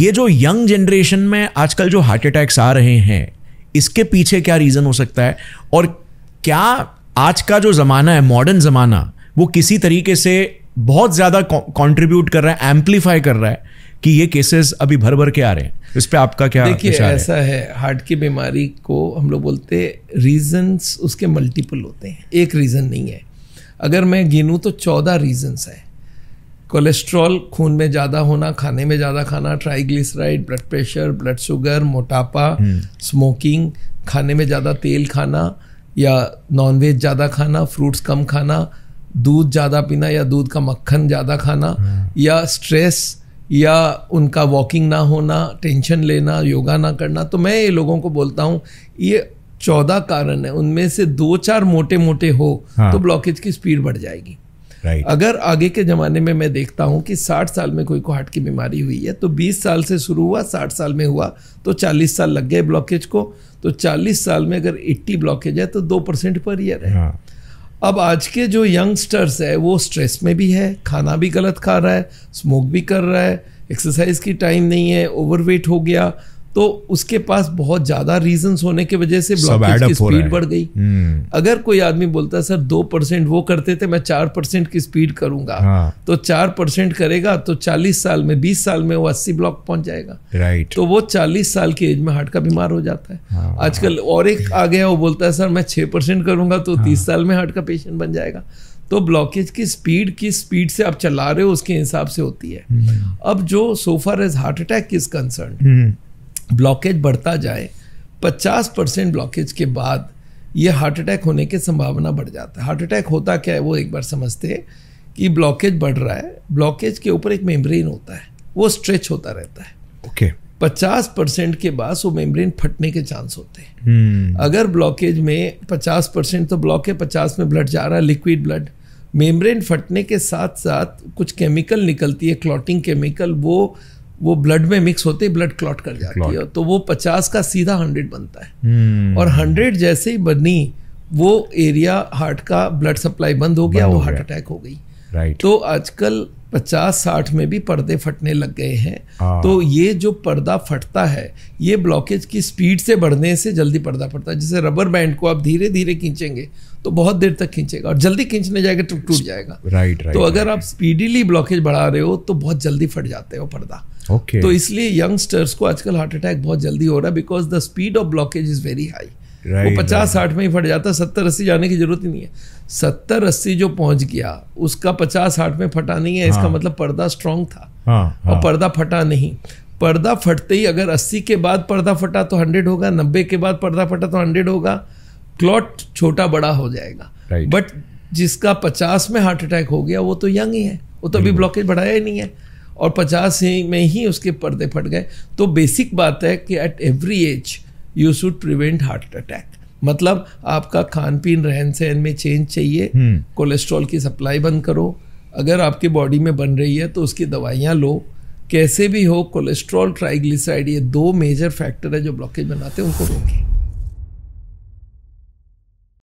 ये जो young generation में आजकल जो हार्ट अटैक्स आ रहे हैं इसके पीछे क्या रीज़न हो सकता है और क्या आज का जो ज़माना है मॉडर्न ज़माना वो किसी तरीके से बहुत ज़्यादा कंट्रीब्यूट कर रहा है एम्पलीफाई कर रहा है कि ये केसेस अभी भर भर के आ रहे हैं इस पर आपका क्या देखिए ऐसा है? है हार्ट की बीमारी को हम लोग बोलते रीजंस उसके मल्टीपल होते हैं एक रीज़न नहीं है अगर मैं गिनूँ तो चौदह रीजंस हैं कोलेस्ट्रॉल खून में ज़्यादा होना खाने में ज़्यादा खाना triglyceride blood pressure blood sugar मोटापा स्मोकिंग हम्म। खाने में ज़्यादा तेल खाना या नॉनवेज ज़्यादा खाना फ्रूट्स कम खाना दूध ज़्यादा पीना या दूध का मक्खन ज़्यादा खाना हम्म। या स्ट्रेस या उनका वॉकिंग ना होना टेंशन लेना योगा ना करना तो मैं ये लोगों को बोलता हूँ ये चौदह कारण है उनमें से दो चार मोटे मोटे हो हाँ। तो ब्लॉकेज की स्पीड बढ़ जाएगी right. अगर आगे के ज़माने में मैं देखता हूँ कि 60 साल में कोई को हार्ट की बीमारी हुई है तो 20 साल से शुरू हुआ 60 साल में हुआ तो 40 साल लग गए ब्लॉकेज को तो 40 साल में अगर 80 ब्लॉकेज है तो दो परसेंट पर ईयर है हाँ. अब आज के जो यंगस्टर्स है वो स्ट्रेस में भी है खाना भी गलत खा रहा है स्मोक भी कर रहा है एक्सरसाइज की टाइम नहीं है ओवरवेट हो गया तो उसके पास बहुत ज्यादा रीजन होने की वजह से ब्लॉकेज की स्पीड बढ़ गई हम्म। अगर कोई आदमी बोलता सर दो परसेंट वो करते थे मैं चार परसेंट की स्पीड करूंगा हाँ। तो चार परसेंट करेगा तो चालीस साल में बीस साल में वो अस्सी ब्लॉक पहुंच जाएगा राइट तो वो चालीस साल की एज में हार्ट का बीमार हो जाता है हाँ। आजकल और एक आ गया वो बोलता है सर मैं छह परसेंट करूंगा तो हाँ। तीस साल में हार्ट का पेशेंट बन जाएगा तो ब्लॉकेज की स्पीड की स्पीड से आप चला रहे हो उसके हिसाब से होती है हम्म। अब जो so far as heart attack is concern blockage बढ़ता जाए 50 परसेंट ब्लॉकेज के बाद ये हार्ट अटैक होने की संभावना बढ़ जाता है हार्ट अटैक होता क्या है वो एक बार समझते हैं कि ब्लॉकेज बढ़ रहा है ब्लॉकेज के ऊपर एक मेम्ब्रेन होता है वो स्ट्रेच होता रहता है ओके okay. पचास परसेंट के बाद वो मेम्ब्रेन फटने के चांस होते हैं hmm. अगर ब्लॉकेज में पचास परसेंट तो ब्लॉक है पचास में ब्लड जा रहा है लिक्विड ब्लड मेम्ब्रेन फटने के साथ साथ कुछ केमिकल निकलती है क्लॉटिंग केमिकल वो वो ब्लड में मिक्स होते ही ब्लड क्लॉट कर जाती Clot. है तो वो पचास का सीधा हंड्रेड बनता है hmm. और हंड्रेड जैसे ही बनी वो एरिया हार्ट का ब्लड सप्लाई बंद हो गया बंद वो हार्ट अटैक हो गई right. तो आजकल पचास साठ में भी पर्दे फटने लग गए हैं हाँ। तो ये जो पर्दा फटता है ये ब्लॉकेज की स्पीड से बढ़ने से जल्दी पर्दा फटता है जैसे रबर बैंड को आप धीरे धीरे खींचेंगे तो बहुत देर तक खींचेगा और जल्दी खींचने जाएगा तो टूट जाएगा राइट राइट तो अगर आप स्पीडीली ब्लॉकेज बढ़ा रहे हो तो बहुत जल्दी फट जाते हो पर्दा ओके तो इसलिए यंगस्टर्स को आजकल हार्ट अटैक बहुत जल्दी हो रहा है because the speed of blockage is very high right, वो पचास साठ में ही फट जाता सत्तर अस्सी जाने की जरूरत ही नहीं है सत्तर अस्सी जो पहुंच गया उसका पचास साठ में फटा नहीं है इसका हाँ। मतलब पर्दा स्ट्रांग था हाँ, हाँ, और पर्दा फटा नहीं पर्दा फटते ही अगर अस्सी के बाद पर्दा फटा तो हंड्रेड होगा नब्बे के बाद पर्दा फटा तो हंड्रेड होगा क्लॉट छोटा बड़ा हो जाएगा right. बट जिसका पचास में हार्ट अटैक हो गया वो तो यंग ही है वो तो अभी ब्लॉकेज बढ़ाया ही नहीं है और पचास में ही उसके पर्दे फट गए तो बेसिक बात है कि at every age you should prevent heart attack मतलब आपका खान पीन रहन सहन में चेंज चाहिए कोलेस्ट्रॉल हम्म। की सप्लाई बंद करो अगर आपके बॉडी में बन रही है तो उसकी दवाइयाँ लो कैसे भी हो कोलेस्ट्रॉल ट्राइग्लिसराइड ये दो मेजर फैक्टर है जो ब्लॉकेज बनाते हैं उनको रोकें